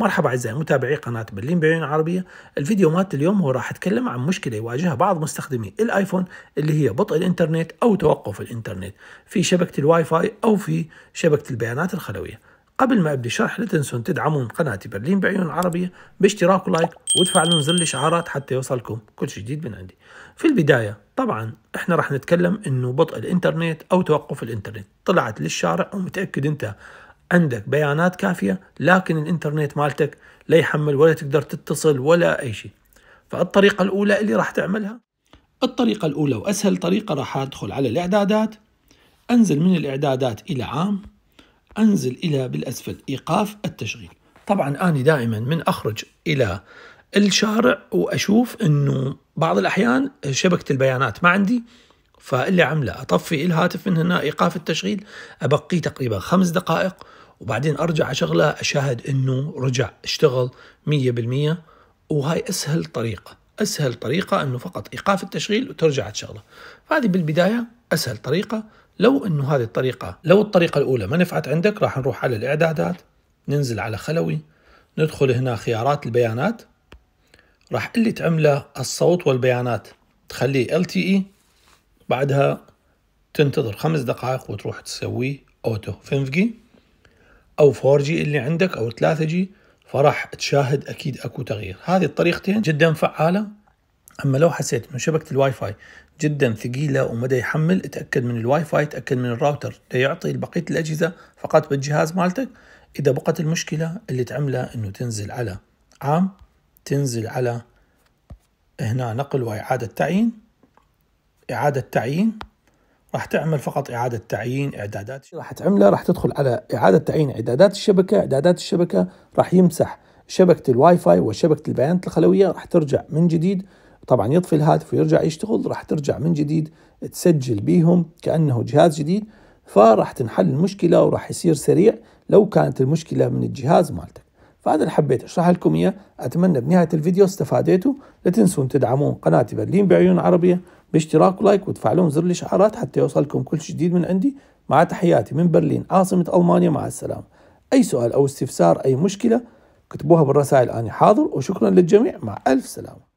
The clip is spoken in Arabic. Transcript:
مرحبا أعزائي متابعي قناة برلين بعيون عربية الفيديو مات اليوم هو راح أتكلم عن مشكلة يواجهها بعض مستخدمي الآيفون اللي هي بطء الإنترنت أو توقف الإنترنت في شبكة الواي فاي أو في شبكة البيانات الخلوية قبل ما ابدي شرح لا تنسون تدعمون قناتي برلين بعيون عربية باشتراك ولايك وتفعلون زر الاشعارات حتى يوصلكم كل شيء جديد من عندي. في البداية طبعا احنا راح نتكلم انه بطء الانترنت او توقف الانترنت طلعت للشارع ومتأكد انت عندك بيانات كافيه لكن الانترنت مالتك لا يحمل ولا تقدر تتصل ولا اي شيء فالطريقه الاولى اللي راح تعملها الطريقه الاولى واسهل طريقه راح ادخل على الاعدادات انزل من الاعدادات الى عام انزل الى بالاسفل ايقاف التشغيل طبعا انا دائما من اخرج الى الشارع واشوف انه بعض الاحيان شبكه البيانات ما عندي فاللي عمله اطفي الهاتف من هنا ايقاف التشغيل ابقيه تقريبا خمس دقائق وبعدين ارجع اشغله اشاهد انه رجع اشتغل 100% وهاي اسهل طريقه اسهل طريقه انه فقط ايقاف التشغيل وترجع تشغله فهذه بالبدايه اسهل طريقه لو انه هذه الطريقه لو الطريقه الاولى ما نفعت عندك راح نروح على الاعدادات ننزل على خلوي ندخل هنا خيارات البيانات راح اللي تعمله الصوت والبيانات تخليه LTE بعدها تنتظر خمس دقائق وتروح تسوي اوتو 5 جي او 4 جي اللي عندك او 3 جي فراح تشاهد اكيد اكو تغيير هذه الطريقتين جدا فعاله اما لو حسيت انه شبكه الواي فاي جدا ثقيله ومدى يحمل اتاكد من الواي فاي اتاكد من الراوتر ليعطي بقيه الاجهزه فقط بالجهاز مالتك اذا بقت المشكله اللي تعملها انه تنزل على عام تنزل على هنا نقل واعاده تعيين إعادة تعيين راح تعمل فقط إعادة تعيين إعدادات راح تعمله راح تدخل على إعادة تعيين إعدادات الشبكة إعدادات الشبكة راح يمسح شبكة الواي فاي وشبكة البيانات الخلوية راح ترجع من جديد طبعا يطفي الهاتف ويرجع يشتغل راح ترجع من جديد تسجل بيهم كأنه جهاز جديد فراح تنحل المشكلة وراح يصير سريع لو كانت المشكلة من الجهاز مالتك فهذا اللي حبيت اشرح لكم اياه اتمنى بنهايه الفيديو استفاديتوا لا تنسون تدعمون قناتي برلين بعيون عربيه باشتراك ولايك وتفعلون زر الاشعارات حتى يوصلكم كل جديد من عندي مع تحياتي من برلين عاصمة ألمانيا مع السلامة أي سؤال أو استفسار أي مشكلة كتبوها بالرسائل أنا حاضر وشكرا للجميع مع ألف سلامة